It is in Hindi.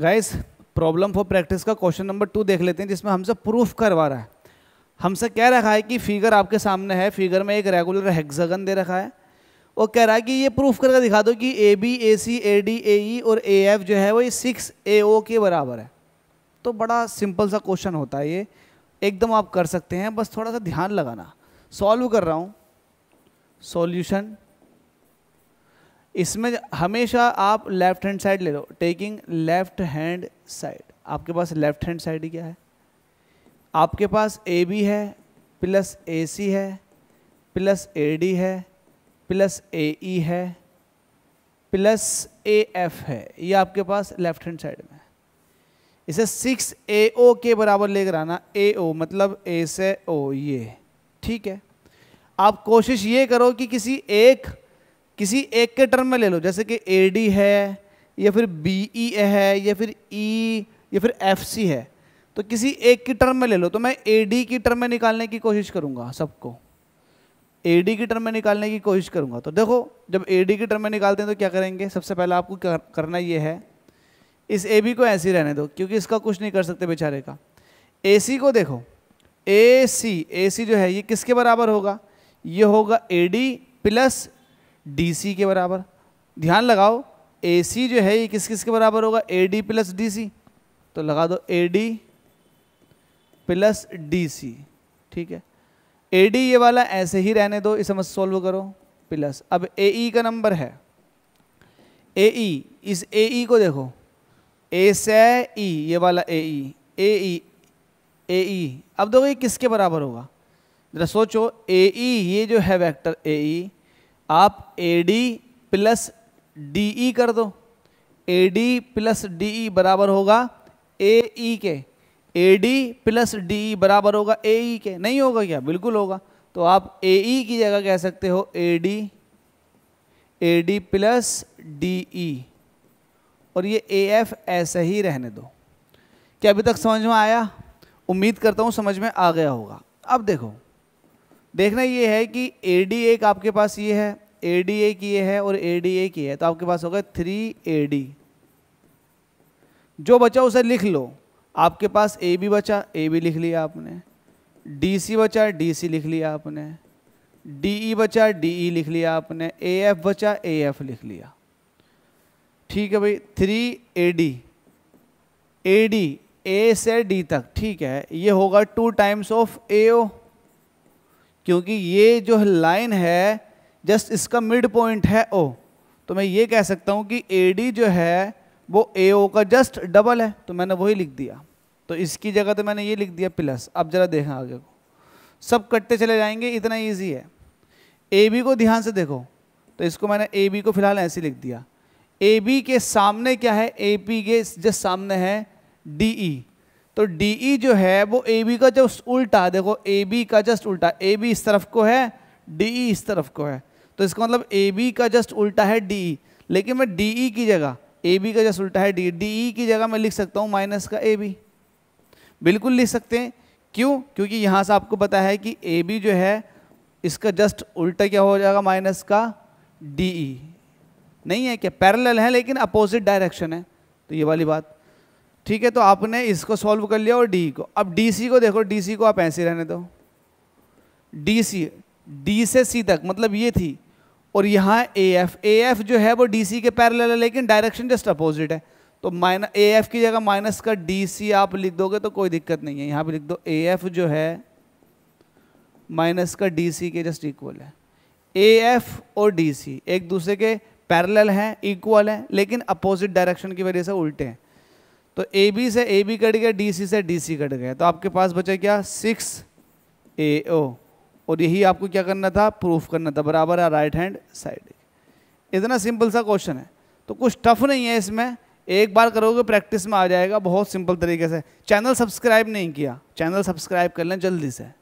गाइस प्रॉब्लम फॉर प्रैक्टिस का क्वेश्चन नंबर टू देख लेते हैं जिसमें हमसे प्रूफ करवा रहा है हमसे कह रखा है कि फिगर आपके सामने है फिगर में एक रेगुलर हेक्सागन दे रखा है वो कह रहा है कि ये प्रूफ करके दिखा दो कि A B A C A D ए ई और ए एफ जो है वो ये सिक्स ए ओ के बराबर है तो बड़ा सिंपल सा क्वेश्चन होता है ये एकदम आप कर सकते हैं बस थोड़ा सा ध्यान लगाना सॉल्व कर रहा हूँ सॉल्यूशन इसमें हमेशा आप लेफ्ट हैंड साइड ले लो टेकिंग लेफ्ट हैंड साइड आपके पास लेफ्ट हैंड साइड ही क्या है आपके पास ए बी है प्लस ए सी है प्लस ए डी है प्लस ए ई है प्लस ए एफ है ये आपके पास लेफ्ट हैंड साइड में इसे सिक्स ए ओ के बराबर लेकर आना ए ओ मतलब ए से ओ ये ठीक है आप कोशिश ये करो कि किसी एक किसी एक के टर्म में ले लो जैसे कि ए डी है या फिर बी ई e है या फिर ई e, या फिर एफ सी है तो किसी एक की टर्म में ले लो तो मैं ए डी की टर्म में निकालने की कोशिश करूँगा सबको ए डी की टर्म में निकालने की कोशिश करूँगा तो देखो जब ए डी की टर्म में निकालते हैं तो क्या करेंगे सबसे पहले आपको करना ये है इस ए बी को ऐसे ही रहने दो क्योंकि इसका कुछ नहीं कर सकते बेचारे का ए सी को देखो ए सी ए सी जो है ये किसके बराबर होगा ये होगा A D plus D C के बराबर ध्यान लगाओ ए सी जो है ये किस किस के बराबर होगा A D plus D C तो लगा दो A D plus D C ठीक है ए डी ये वाला ऐसे ही रहने दो इसे मत सॉल्व करो प्लस अब ए ई e का नंबर है ए ई e, इस ए ई e को देखो ए से ई ये वाला ए ई ए ई ए ई अब देखो ये किसके बराबर होगा ज़रा सोचो ए ई ये जो है वेक्टर ए ई आप A D plus D E कर दो A D plus D E बराबर होगा ए ई e के A D plus D E बराबर होगा ए ई e के नहीं होगा क्या बिल्कुल होगा तो आप ए ई e की जगह कह सकते हो A D A D plus D E और ये ए एफ ऐसे ही रहने दो क्या अभी तक समझ में आया उम्मीद करता हूँ समझ में आ गया होगा अब देखो देखना ये है कि ए डी एक आपके पास ये है ए डी ए किए है और ए डी ए की है तो आपके पास होगा थ्री ए डी जो बचा उसे लिख लो आपके पास ए बी बचा ए बी लिख लिया आपने डी सी बचा डी सी लिख लिया आपने डी ई e बचा डी ई e लिख लिया आपने ए एफ बचा ए एफ लिख लिया ठीक है भाई three A D A D A से डी तक ठीक है ये होगा two times of A O क्योंकि ये जो लाइन है जस्ट इसका मिड पॉइंट है ओ तो मैं ये कह सकता हूँ कि ए डी जो है वो ए ओ का जस्ट डबल है तो मैंने वही लिख दिया तो इसकी जगह तो मैंने ये लिख दिया प्लस अब ज़रा देखें आगे को सब कटते चले जाएंगे इतना ईजी है ए बी को ध्यान से देखो तो इसको मैंने ए बी को फिलहाल ऐसे लिख दिया ए बी के सामने क्या है ए पी के जस्ट सामने है डी ई e। तो डी ई e जो है वो ए बी का जस्ट उल्टा देखो ए बी का जस्ट उल्टा ए बी इस तरफ को है डी ई e इस तरफ को है तो इसका मतलब ए बी का जस्ट उल्टा है डी ई लेकिन मैं डी ई e की जगह ए बी का जस्ट उल्टा है डी डी ई की जगह मैं लिख सकता हूँ माइनस का ए बी बिल्कुल लिख सकते हैं क्यों क्योंकि यहाँ से आपको पता है कि ए बी जो है इसका जस्ट उल्टा क्या हो जाएगा माइनस का डी ई e। नहीं है क्या पैरेलल है लेकिन अपोजिट डायरेक्शन है तो ये वाली बात ठीक है तो आपने इसको सॉल्व कर लिया और डी e को अब डी सी को देखो डी सी को आप ऐसे रहने दो डी सी डी से सी तक मतलब ये थी और यहाँ ए एफ ए एफ जो है वो डी सी के पैरल है लेकिन डायरेक्शन जस्ट अपोजिट है तो माइनस ए एफ की जगह माइनस का डी सी आप लिख दोगे तो कोई दिक्कत नहीं है यहाँ पे लिख दो ए एफ जो है माइनस का डी सी के जस्ट इक्वल है ए एफ और डी सी एक दूसरे के पैरेलल हैं इक्वल हैं लेकिन अपोजिट डायरेक्शन की वजह से उल्टे हैं तो ए बी से ए बी कट गया डी सी से डी सी कट गया तो आपके पास बचा क्या सिक्स ए ओ और यही आपको क्या करना था प्रूफ करना था बराबर है राइट हैंड साइड इतना सिंपल सा क्वेश्चन है तो कुछ टफ नहीं है इसमें एक बार करोगे प्रैक्टिस में आ जाएगा बहुत सिंपल तरीके से चैनल सब्सक्राइब नहीं किया चैनल सब्सक्राइब कर लें जल्दी से